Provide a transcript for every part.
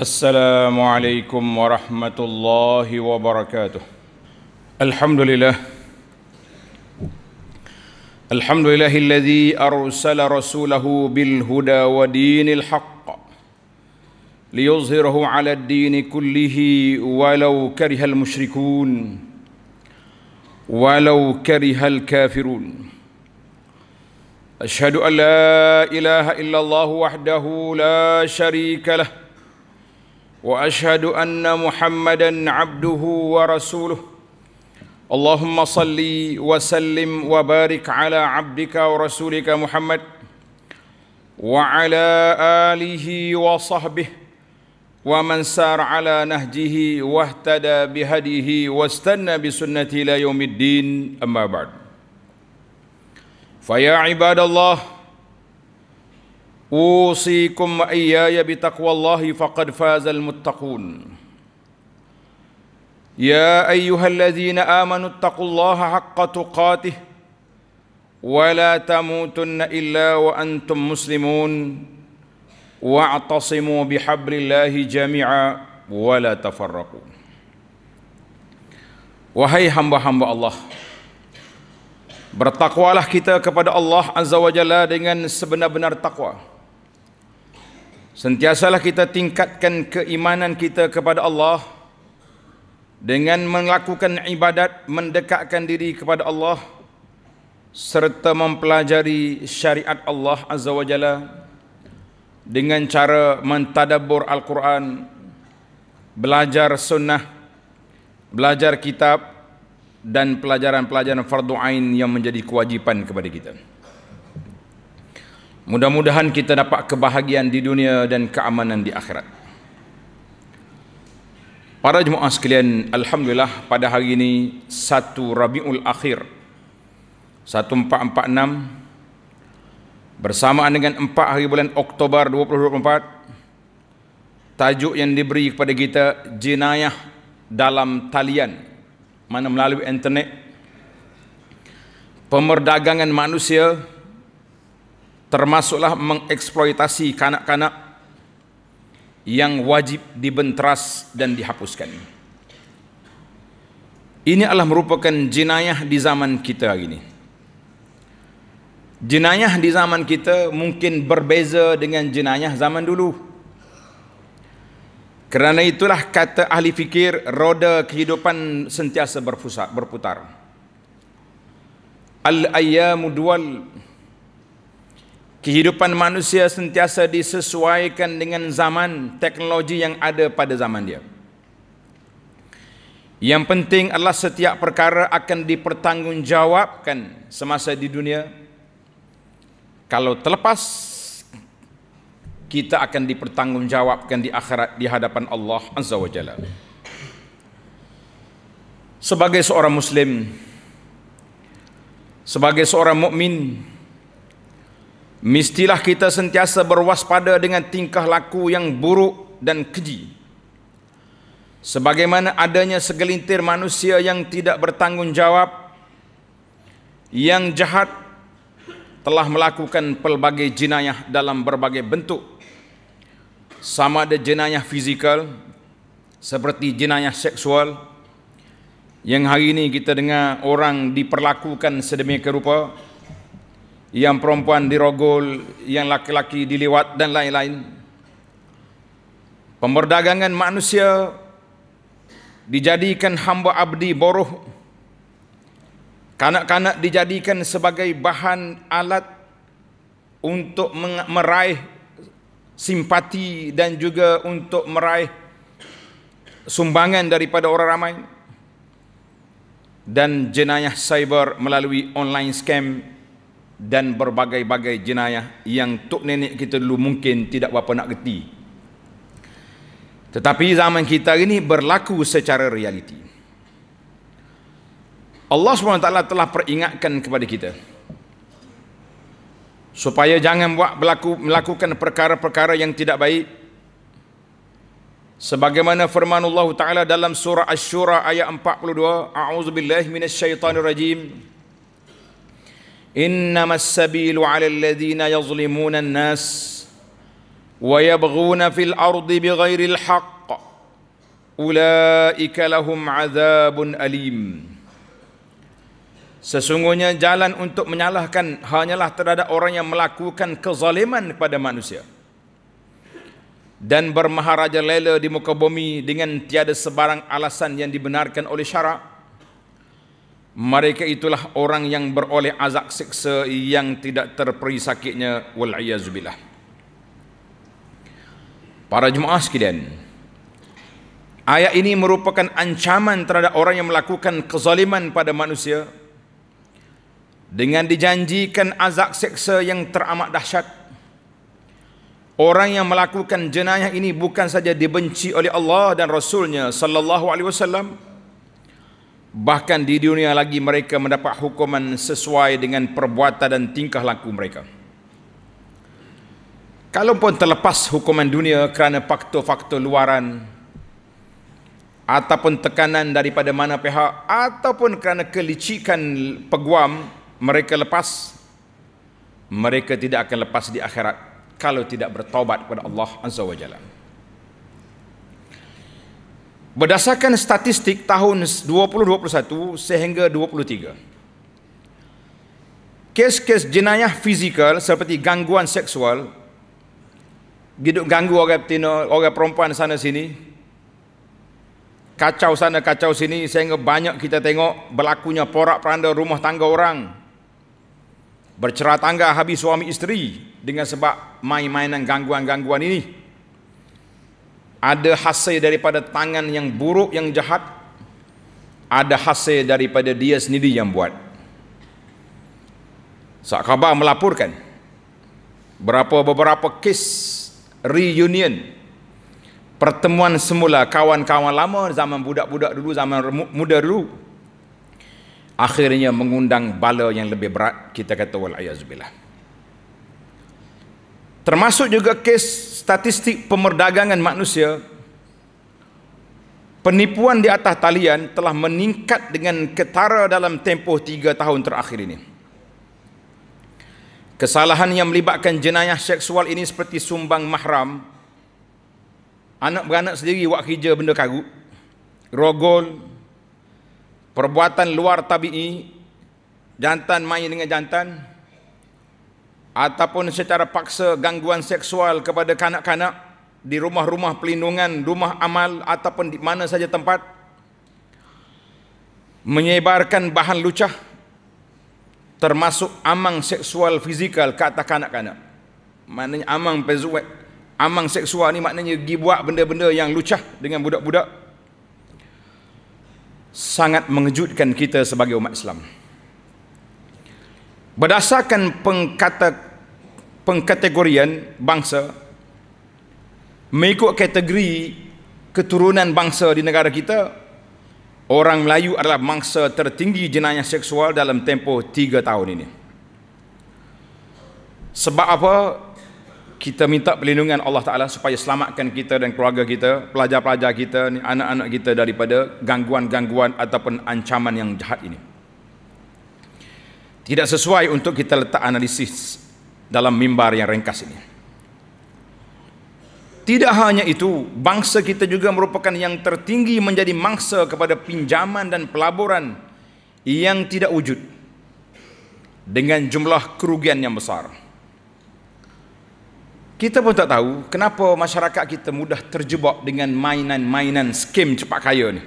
السلام عليكم ورحمة الله وبركاته الحمد لله الحمد لله الذي أرسل رسوله بالهدى ودين الحق ليظهره على الدين كله ولو كره المشركون ولو كره الكافرون أشهد أن لا إله إلا الله وحده لا شريك له واشهد ان محمدا عبده ورسوله اللهم صل وسلم وبارك على عبدك ورسولك محمد وعلى اله وصحبه ومن سار على نهجه واهتدى بهديه واستنى بسنته الى يوم الدين اما بعد فيا عباد الله أوصيكم وإياي بتقوى الله فقد فاز المتقون يا أيها الذين آمنوا اتقوا الله حق تقاته ولا تموتن إلا وأنتم مسلمون واعتصموا بحبل الله جميعا ولا تفرقوا وهي حمب حمب الله Bertakwalah kita kepada Allah Azza wa Jalla dengan sebenar-benar takwa. Sentiasalah kita tingkatkan keimanan kita kepada Allah dengan melakukan ibadat mendekatkan diri kepada Allah serta mempelajari syariat Allah Azza wa Jalla dengan cara mentadabur Al-Quran belajar sunnah belajar kitab dan pelajaran-pelajaran fardu ain yang menjadi kewajipan kepada kita. Mudah-mudahan kita dapat kebahagiaan di dunia dan keamanan di akhirat. Para jemaah sekalian, Alhamdulillah pada hari ini satu Rabiul Akhir 1446 bersamaan dengan 4 hari bulan Oktober 2024 tajuk yang diberi kepada kita jenayah dalam talian mana melalui internet pemerdagangan manusia termasuklah mengeksploitasi kanak-kanak yang wajib dibenteras dan dihapuskan. Ini adalah merupakan jenayah di zaman kita hari ini. Jenayah di zaman kita mungkin berbeza dengan jenayah zaman dulu. Kerana itulah kata ahli fikir, roda kehidupan sentiasa berputar. Al-ayyamu duwal berputar. Kehidupan manusia sentiasa disesuaikan dengan zaman teknologi yang ada pada zaman dia. Yang penting adalah setiap perkara akan dipertanggungjawabkan semasa di dunia. Kalau terlepas, kita akan dipertanggungjawabkan di akhirat di hadapan Allah Azza wa Jalla. Sebagai seorang Muslim, sebagai seorang mukmin, mestilah kita sentiasa berwaspada dengan tingkah laku yang buruk dan keji. Sebagaimana adanya segelintir manusia yang tidak bertanggungjawab, yang jahat telah melakukan pelbagai jenayah dalam berbagai bentuk. Sama ada jenayah fizikal seperti jenayah seksual yang hari ini kita dengar orang diperlakukan sedemikian rupa, yang perempuan dirogol, yang laki-laki diliwat dan lain-lain. Pemberdagangan manusia dijadikan hamba abdi boroh. Kanak-kanak dijadikan sebagai bahan alat untuk meraih simpati dan juga untuk meraih sumbangan daripada orang ramai dan jenayah cyber melalui online scam dan berbagai-bagai jenayah yang tok nenek kita dulu mungkin tidak berapa nak geti. Tetapi zaman kita ini berlaku secara realiti. Allah SWT telah peringatkan kepada kita supaya jangan buat berlaku, melakukan perkara-perkara yang tidak baik sebagaimana firman Allah Taala dalam surah Asy-Syura ayat 42 a'udzubillahi minasyaitonirrajim rajim انما السبيل على الذين يظلمون الناس ويبغون في الارض بغير الحق اولئك لهم عذاب اليم Sesungguhnya jalan untuk menyalahkan hanyalah terhadap orang yang melakukan kezaliman kepada manusia. Dan bermaharaja lela di muka bumi dengan tiada sebarang alasan yang dibenarkan oleh syarak mereka itulah orang yang beroleh azab seksa yang tidak terperi sakitnya wal'iyazubillah para jemaah sekalian ayat ini merupakan ancaman terhadap orang yang melakukan kezaliman pada manusia dengan dijanjikan azab seksa yang teramat dahsyat orang yang melakukan jenayah ini bukan saja dibenci oleh Allah dan Rasulnya sallallahu alaihi wasallam Bahkan di dunia lagi mereka mendapat hukuman sesuai dengan perbuatan dan tingkah laku mereka. Kalaupun terlepas hukuman dunia kerana faktor-faktor luaran ataupun tekanan daripada mana pihak ataupun kerana kelicikan peguam mereka lepas mereka tidak akan lepas di akhirat kalau tidak bertaubat kepada Allah Azza Wajalla. Jalla. Berdasarkan statistik tahun 2021 sehingga 2023. Kes-kes jenayah fizikal seperti gangguan seksual giduk ganggu orang betina, orang perempuan sana sini. Kacau sana kacau sini sehingga banyak kita tengok berlakunya porak-peranda rumah tangga orang. Bercerai tangga habis suami isteri dengan sebab main-mainan gangguan-gangguan ini ada hasil daripada tangan yang buruk yang jahat ada hasil daripada dia sendiri yang buat Sak khabar melaporkan berapa beberapa kes reunion pertemuan semula kawan-kawan lama zaman budak-budak dulu zaman muda dulu akhirnya mengundang bala yang lebih berat kita kata wal a'yazubillah termasuk juga kes statistik pemerdagangan manusia penipuan di atas talian telah meningkat dengan ketara dalam tempoh 3 tahun terakhir ini kesalahan yang melibatkan jenayah seksual ini seperti sumbang mahram anak beranak sendiri buat kerja benda karut rogol perbuatan luar tabi'i jantan main dengan jantan ataupun secara paksa gangguan seksual kepada kanak-kanak di rumah-rumah pelindungan, rumah amal ataupun di mana saja tempat menyebarkan bahan lucah termasuk amang seksual fizikal ke atas kanak-kanak. Maknanya amang pezuek, amang seksual ni maknanya pergi buat benda-benda yang lucah dengan budak-budak. Sangat mengejutkan kita sebagai umat Islam. Berdasarkan pengkata pengkategorian bangsa mengikut kategori keturunan bangsa di negara kita orang Melayu adalah mangsa tertinggi jenayah seksual dalam tempoh 3 tahun ini sebab apa kita minta perlindungan Allah Ta'ala supaya selamatkan kita dan keluarga kita pelajar-pelajar kita, anak-anak kita daripada gangguan-gangguan ataupun ancaman yang jahat ini tidak sesuai untuk kita letak analisis dalam mimbar yang ringkas ini. Tidak hanya itu, bangsa kita juga merupakan yang tertinggi menjadi mangsa kepada pinjaman dan pelaburan yang tidak wujud dengan jumlah kerugian yang besar. Kita pun tak tahu kenapa masyarakat kita mudah terjebak dengan mainan-mainan skim cepat kaya ni.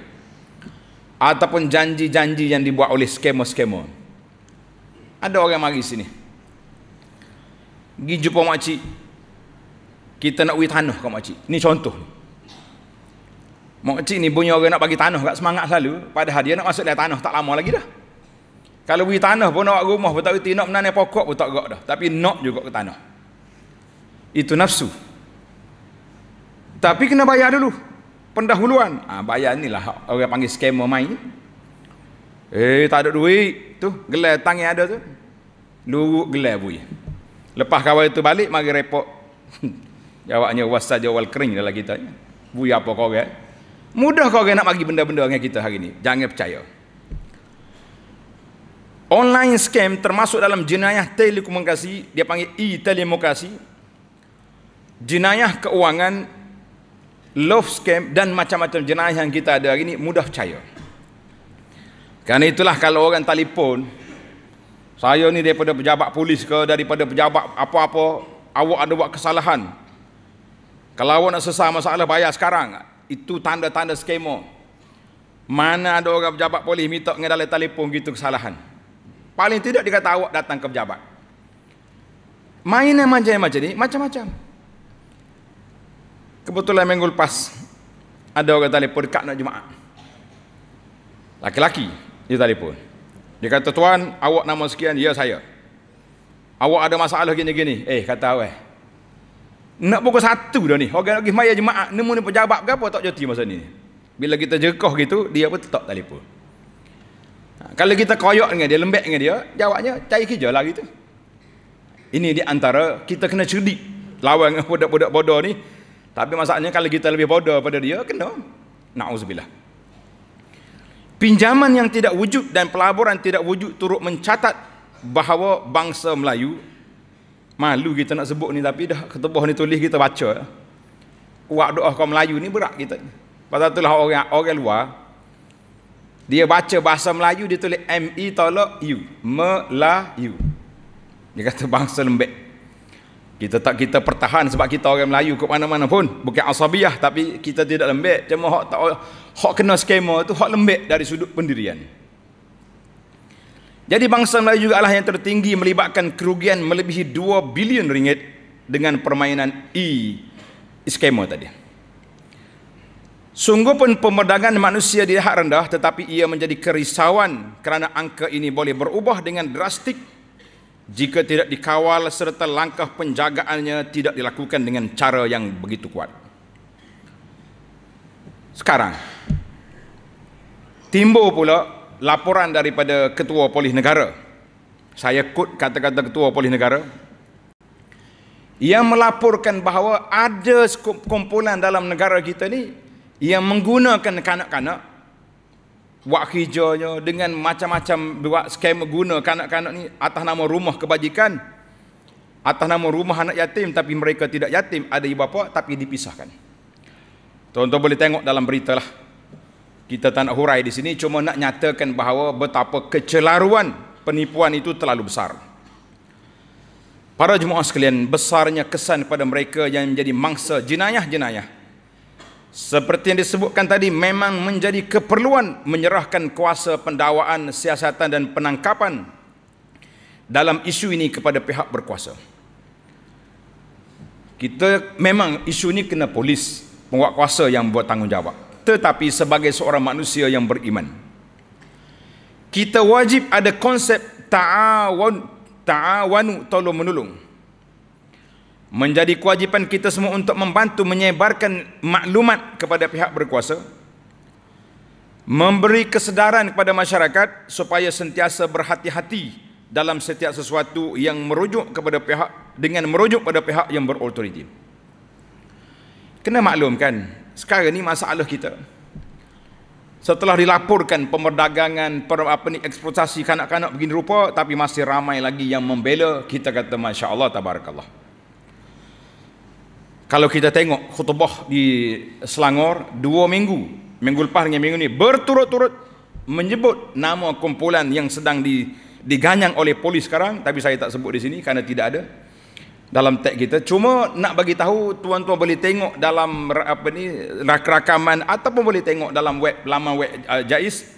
Ataupun janji-janji yang dibuat oleh skema-skema. Ada orang mari sini pergi jumpa makcik kita nak beri tanah kat makcik ni contoh ni makcik ni bunyi orang nak bagi tanah kat semangat selalu padahal dia nak masuk dalam tanah tak lama lagi dah kalau beri tanah pun nak rumah pun tak reti nak menanai pokok pun tak gerak dah tapi nak juga ke tanah itu nafsu tapi kena bayar dulu pendahuluan ha, bayar ni lah orang panggil skamer main eh tak ada duit tu gelar tangan ada tu luruk gelar buih Lepas kawal itu balik mari repot. Jawabnya wasa jawal kering dalam kita. Buya apa kau orang? Eh? Mudah kau orang nak bagi benda-benda dengan kita hari ini. Jangan percaya. Online scam termasuk dalam jenayah telekomunikasi, dia panggil e-telekomunikasi. Jenayah keuangan, love scam dan macam-macam jenayah yang kita ada hari ini mudah percaya. Karena itulah kalau orang telefon, saya ni daripada pejabat polis ke daripada pejabat apa-apa awak ada buat kesalahan. Kalau awak nak selesai masalah bayar sekarang. Itu tanda-tanda skema. Mana ada orang pejabat polis minta dengan dalam telefon gitu kesalahan. Paling tidak dia kata awak datang ke pejabat. Mainan macam-macam ni, macam-macam. Kebetulan minggu lepas, ada orang telefon dekat nak jemaah. Laki-laki, dia telefon. Dia kata, tuan, awak nama sekian, ya saya. Awak ada masalah gini-gini. Eh, kata awak. Eh. Nak buka satu dah ni. Orang lagi pergi maya jemaah, nemu ni pejabat ke apa, tak jati masa ni. Bila kita jekoh gitu, dia pun tetap telefon. Ha, kalau kita koyok dengan dia, lembek dengan dia, jawabnya cari kerja lah gitu. Ini di antara kita kena cerdik lawan dengan budak-budak bodoh ni. Tapi masalahnya kalau kita lebih bodoh pada dia, kena. Na'udzubillah pinjaman yang tidak wujud dan pelaburan tidak wujud turut mencatat bahawa bangsa Melayu malu kita nak sebut ni tapi dah ketubuh ni tulis kita baca buat eh. doa kaum Melayu ni berat kita pasal itulah orang, orang luar dia baca bahasa Melayu dia tulis M-E tolak U Melayu dia kata bangsa lembek kita tak kita pertahan sebab kita orang Melayu ke mana-mana pun bukan asabiah tapi kita tidak lembek cuma hak tak hak kena skema tu hak lembek dari sudut pendirian jadi bangsa Melayu juga lah yang tertinggi melibatkan kerugian melebihi 2 bilion ringgit dengan permainan e skema tadi Sungguh pun pemerdagangan manusia dilihat rendah tetapi ia menjadi kerisauan kerana angka ini boleh berubah dengan drastik jika tidak dikawal serta langkah penjagaannya tidak dilakukan dengan cara yang begitu kuat. Sekarang, timbul pula laporan daripada Ketua Polis Negara. Saya kut kata-kata Ketua Polis Negara. Yang melaporkan bahawa ada kumpulan dalam negara kita ni yang menggunakan kanak-kanak buat kerjanya dengan macam-macam buat skema guna kanak-kanak ni atas nama rumah kebajikan atas nama rumah anak yatim tapi mereka tidak yatim ada ibu bapa tapi dipisahkan tuan-tuan boleh tengok dalam berita lah kita tak nak hurai di sini cuma nak nyatakan bahawa betapa kecelaruan penipuan itu terlalu besar para jemaah sekalian besarnya kesan kepada mereka yang menjadi mangsa jenayah-jenayah seperti yang disebutkan tadi memang menjadi keperluan menyerahkan kuasa pendawaan, siasatan dan penangkapan dalam isu ini kepada pihak berkuasa. Kita memang isu ini kena polis penguat kuasa yang buat tanggungjawab. Tetapi sebagai seorang manusia yang beriman, kita wajib ada konsep ta'awun ta'awanu tolong menolong menjadi kewajipan kita semua untuk membantu menyebarkan maklumat kepada pihak berkuasa memberi kesedaran kepada masyarakat supaya sentiasa berhati-hati dalam setiap sesuatu yang merujuk kepada pihak dengan merujuk kepada pihak yang berautoriti kena maklumkan sekarang ni masalah kita setelah dilaporkan pemerdagangan per, apa ni eksportasi kanak-kanak begini rupa tapi masih ramai lagi yang membela kita kata masya-Allah tabarakallah kalau kita tengok khutbah di Selangor dua minggu, minggu lepas dengan minggu ini berturut-turut menyebut nama kumpulan yang sedang di, diganyang oleh polis sekarang tapi saya tak sebut di sini kerana tidak ada dalam tag kita cuma nak bagi tahu tuan-tuan boleh tengok dalam apa ni rakaman ataupun boleh tengok dalam web laman web uh, Jais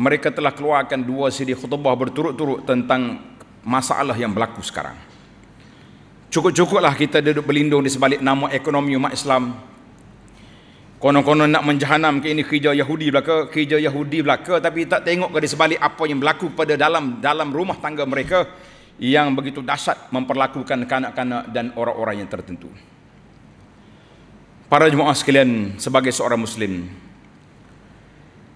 mereka telah keluarkan dua siri khutbah berturut-turut tentang masalah yang berlaku sekarang Cukup-cukuplah kita duduk berlindung di sebalik nama ekonomi umat Islam. Konon-konon nak menjahanam ke ini kerja Yahudi belaka, kerja Yahudi belaka tapi tak tengok ke di sebalik apa yang berlaku pada dalam dalam rumah tangga mereka yang begitu dahsyat memperlakukan kanak-kanak dan orang-orang yang tertentu. Para jemaah sekalian, sebagai seorang muslim,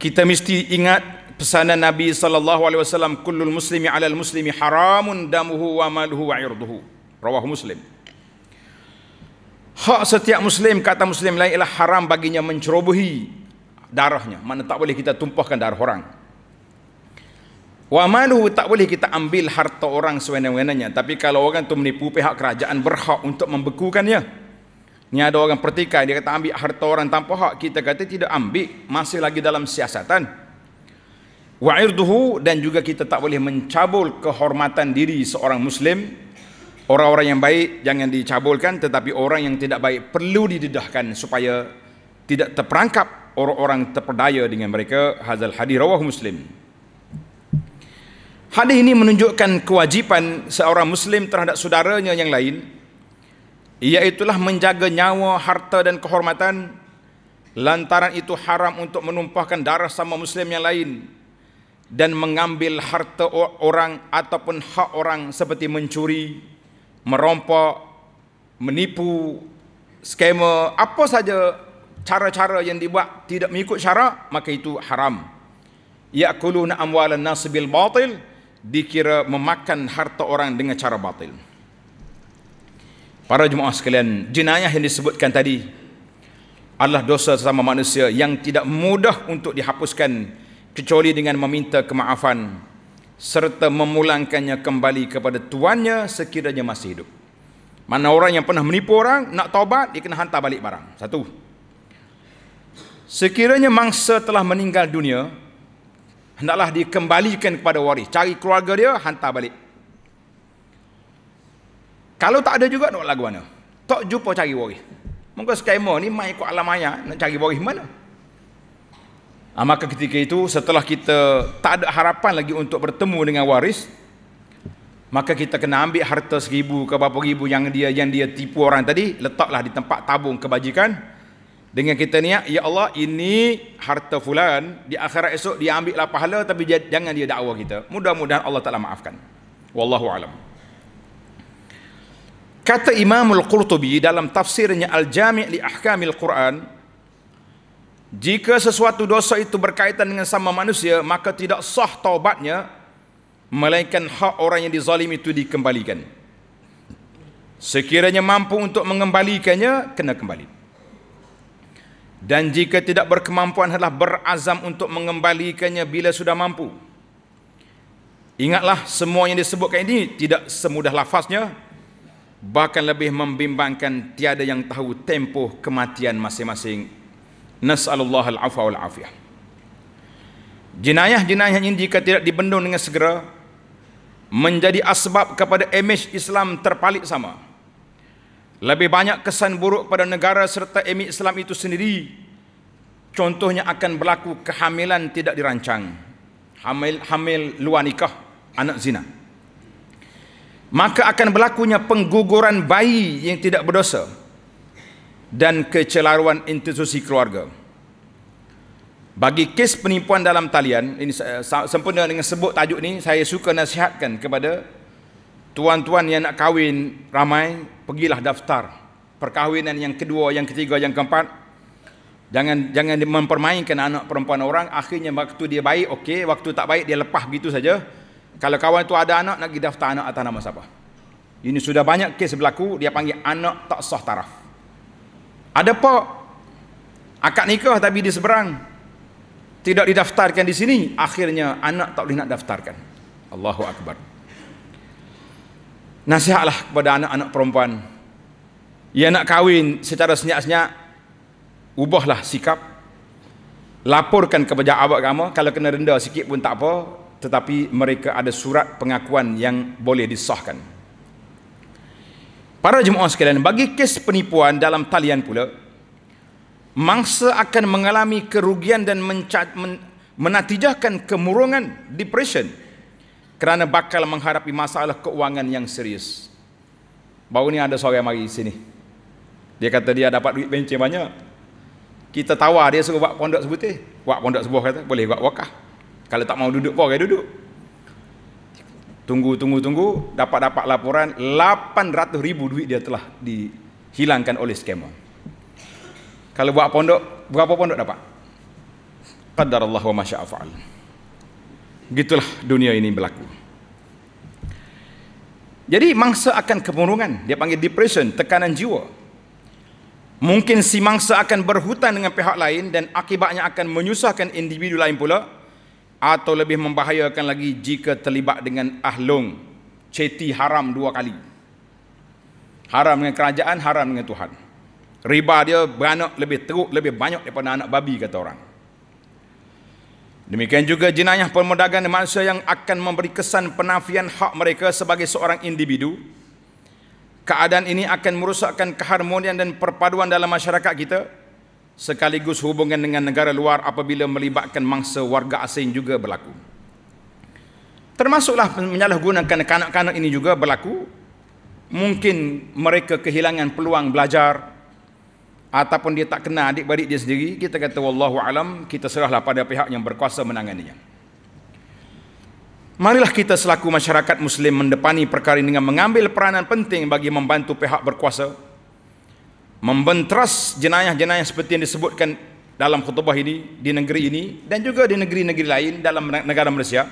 kita mesti ingat pesanan Nabi sallallahu alaihi wasallam kullul muslimi alal muslimi haramun damuhu wa maluhu wa irduhu rawahu muslim hak setiap muslim kata muslim lain ialah haram baginya mencerobohi darahnya mana tak boleh kita tumpahkan darah orang wa maluhu tak boleh kita ambil harta orang sewenang-wenangnya tapi kalau orang tu menipu pihak kerajaan berhak untuk membekukannya ni ada orang pertikaian dia kata ambil harta orang tanpa hak kita kata tidak ambil masih lagi dalam siasatan wa irduhu dan juga kita tak boleh mencabul kehormatan diri seorang muslim Orang-orang yang baik jangan dicabulkan tetapi orang yang tidak baik perlu didedahkan supaya tidak terperangkap orang-orang terperdaya dengan mereka hadal hadis rawahu muslim Hadis ini menunjukkan kewajipan seorang muslim terhadap saudaranya yang lain ialah menjaga nyawa, harta dan kehormatan lantaran itu haram untuk menumpahkan darah sama muslim yang lain dan mengambil harta orang ataupun hak orang seperti mencuri, Merompok, menipu, skema, apa saja cara-cara yang dibuat tidak mengikut syarak, maka itu haram. Ya'kuluna amwalan nasibil bil batil, dikira memakan harta orang dengan cara batil. Para jemaah sekalian, jenayah yang disebutkan tadi adalah dosa sesama manusia yang tidak mudah untuk dihapuskan kecuali dengan meminta kemaafan serta memulangkannya kembali kepada tuannya sekiranya masih hidup. Mana orang yang pernah menipu orang, nak taubat, dia kena hantar balik barang. Satu. Sekiranya mangsa telah meninggal dunia, hendaklah dikembalikan kepada waris. Cari keluarga dia, hantar balik. Kalau tak ada juga, nak lagu mana? Tak jumpa cari waris. Mungkin skamer ni, main ikut alam ayah, nak cari waris mana? Ha, maka ketika itu setelah kita tak ada harapan lagi untuk bertemu dengan waris maka kita kena ambil harta seribu ke berapa ribu yang dia yang dia tipu orang tadi letaklah di tempat tabung kebajikan dengan kita niat ya Allah ini harta fulan di akhirat esok dia ambil lah pahala tapi jangan dia dakwa kita mudah-mudahan Allah Taala maafkan wallahu alam kata Imamul Al-Qurtubi dalam tafsirnya Al-Jami' li Ahkamil Quran jika sesuatu dosa itu berkaitan dengan sama manusia, maka tidak sah taubatnya, melainkan hak orang yang dizalim itu dikembalikan. Sekiranya mampu untuk mengembalikannya, kena kembali. Dan jika tidak berkemampuan, adalah berazam untuk mengembalikannya bila sudah mampu. Ingatlah semua yang disebutkan ini tidak semudah lafaznya, bahkan lebih membimbangkan tiada yang tahu tempoh kematian masing-masing nas'alullah al-afwa wal afiyah jenayah-jenayah ini jika tidak dibendung dengan segera menjadi asbab kepada imej Islam terpalit sama lebih banyak kesan buruk pada negara serta imej Islam itu sendiri contohnya akan berlaku kehamilan tidak dirancang hamil hamil luar nikah anak zina maka akan berlakunya pengguguran bayi yang tidak berdosa dan kecelaruan institusi keluarga. Bagi kes penipuan dalam talian, ini eh, sempena dengan sebut tajuk ini, saya suka nasihatkan kepada tuan-tuan yang nak kahwin ramai, pergilah daftar perkahwinan yang kedua, yang ketiga, yang keempat. Jangan jangan mempermainkan anak perempuan orang, akhirnya waktu dia baik, okey, waktu tak baik dia lepas gitu saja. Kalau kawan tu ada anak, nak pergi daftar anak atas nama siapa? Ini sudah banyak kes berlaku, dia panggil anak tak sah taraf. Ada pak akad nikah tapi di seberang tidak didaftarkan di sini, akhirnya anak tak boleh nak daftarkan. Allahu akbar. Nasihatlah kepada anak-anak perempuan yang nak kahwin secara senyak senyak ubahlah sikap laporkan kepada awak kamu kalau kena rendah sikit pun tak apa tetapi mereka ada surat pengakuan yang boleh disahkan Para jemaah sekalian, bagi kes penipuan dalam talian pula, mangsa akan mengalami kerugian dan mencat, men, menatijahkan kemurungan, depression kerana bakal menghadapi masalah keuangan yang serius. Baru ni ada seorang mari sini. Dia kata dia dapat duit pencen banyak. Kita tawar dia suruh buat pondok sebutih. Buat pondok sebuah kata, boleh buat wakah. Kalau tak mau duduk pun, duduk. Tunggu, tunggu, tunggu. Dapat-dapat laporan, 800 ribu duit dia telah dihilangkan oleh skema. Kalau buat pondok, berapa pondok dapat? Qadar Allah wa masya'afa'al. Gitulah dunia ini berlaku. Jadi mangsa akan kemurungan. Dia panggil depression, tekanan jiwa. Mungkin si mangsa akan berhutang dengan pihak lain dan akibatnya akan menyusahkan individu lain pula atau lebih membahayakan lagi jika terlibat dengan ahlung ceti haram dua kali haram dengan kerajaan haram dengan Tuhan riba dia beranak lebih teruk lebih banyak daripada anak babi kata orang demikian juga jenayah pemerdagangan manusia yang akan memberi kesan penafian hak mereka sebagai seorang individu keadaan ini akan merosakkan keharmonian dan perpaduan dalam masyarakat kita sekaligus hubungan dengan negara luar apabila melibatkan mangsa warga asing juga berlaku. Termasuklah menyalahgunakan kanak-kanak ini juga berlaku. Mungkin mereka kehilangan peluang belajar ataupun dia tak kenal adik-beradik dia sendiri. Kita kata wallahu alam, kita serahlah pada pihak yang berkuasa menanganinya. Marilah kita selaku masyarakat muslim mendepani perkara ini dengan mengambil peranan penting bagi membantu pihak berkuasa membentras jenayah-jenayah seperti yang disebutkan dalam khutbah ini di negeri ini dan juga di negeri-negeri lain dalam negara Malaysia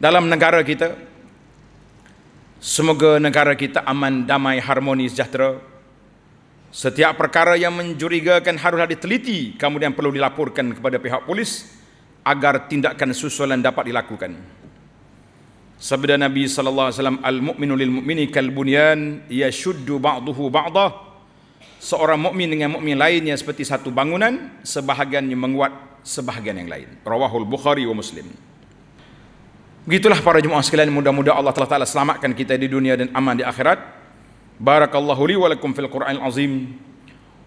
dalam negara kita semoga negara kita aman damai harmoni sejahtera setiap perkara yang mencurigakan haruslah diteliti kemudian perlu dilaporkan kepada pihak polis agar tindakan susulan dapat dilakukan sabda Nabi sallallahu alaihi wasallam al mukminu lil mukmini kal bunyan yashuddu ba'duhu ba'dahu seorang mukmin dengan mukmin lainnya seperti satu bangunan sebahagiannya menguat sebahagian yang lain rawahul bukhari wa muslim begitulah para jemaah sekalian mudah-mudahan Allah Taala selamatkan kita di dunia dan aman di akhirat barakallahu li wa lakum fil qur'anil azim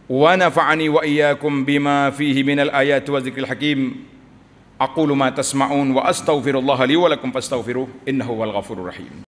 wa nafa'ani wa iyyakum bima fihi minal ayati wa dzikril hakim aqulu ma tasma'un wa astaghfirullah li wa lakum fastaghfiruh innahu wal ghafurur rahim